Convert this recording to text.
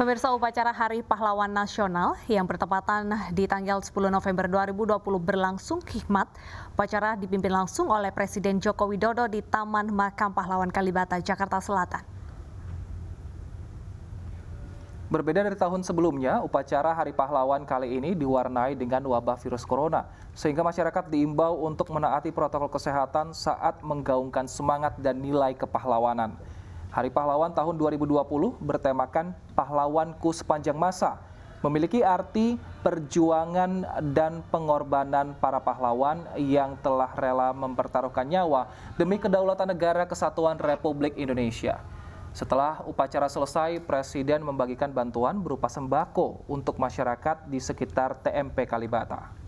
Pemirsa upacara Hari Pahlawan Nasional yang bertepatan di tanggal 10 November 2020 berlangsung khidmat. Upacara dipimpin langsung oleh Presiden Joko Widodo di Taman Makam Pahlawan Kalibata, Jakarta Selatan. Berbeda dari tahun sebelumnya, upacara Hari Pahlawan kali ini diwarnai dengan wabah virus corona, sehingga masyarakat diimbau untuk menaati protokol kesehatan saat menggaungkan semangat dan nilai kepahlawanan. Hari Pahlawan tahun 2020 bertemakan Pahlawanku Sepanjang Masa, memiliki arti perjuangan dan pengorbanan para pahlawan yang telah rela mempertaruhkan nyawa demi kedaulatan negara kesatuan Republik Indonesia. Setelah upacara selesai, Presiden membagikan bantuan berupa sembako untuk masyarakat di sekitar TMP Kalibata.